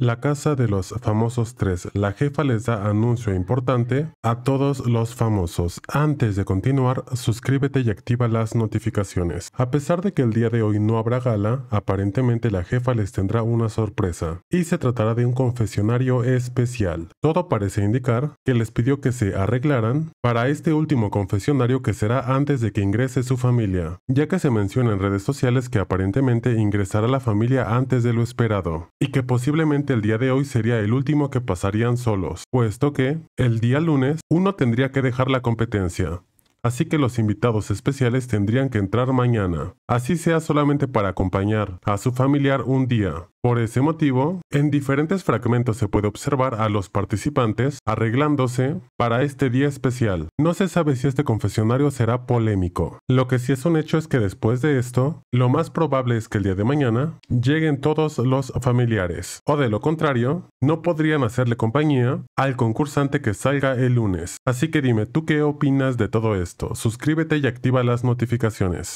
La casa de los famosos tres, la jefa les da anuncio importante a todos los famosos. Antes de continuar, suscríbete y activa las notificaciones. A pesar de que el día de hoy no habrá gala, aparentemente la jefa les tendrá una sorpresa. Y se tratará de un confesionario especial. Todo parece indicar que les pidió que se arreglaran para este último confesionario que será antes de que ingrese su familia, ya que se menciona en redes sociales que aparentemente ingresará la familia antes de lo esperado y que posiblemente el día de hoy sería el último que pasarían solos, puesto que, el día lunes, uno tendría que dejar la competencia. Así que los invitados especiales tendrían que entrar mañana, así sea solamente para acompañar a su familiar un día, por ese motivo, en diferentes fragmentos se puede observar a los participantes arreglándose para este día especial. No se sabe si este confesionario será polémico. Lo que sí es un hecho es que después de esto, lo más probable es que el día de mañana lleguen todos los familiares, o de lo contrario, no podrían hacerle compañía al concursante que salga el lunes. Así que dime, ¿tú qué opinas de todo esto? Suscríbete y activa las notificaciones.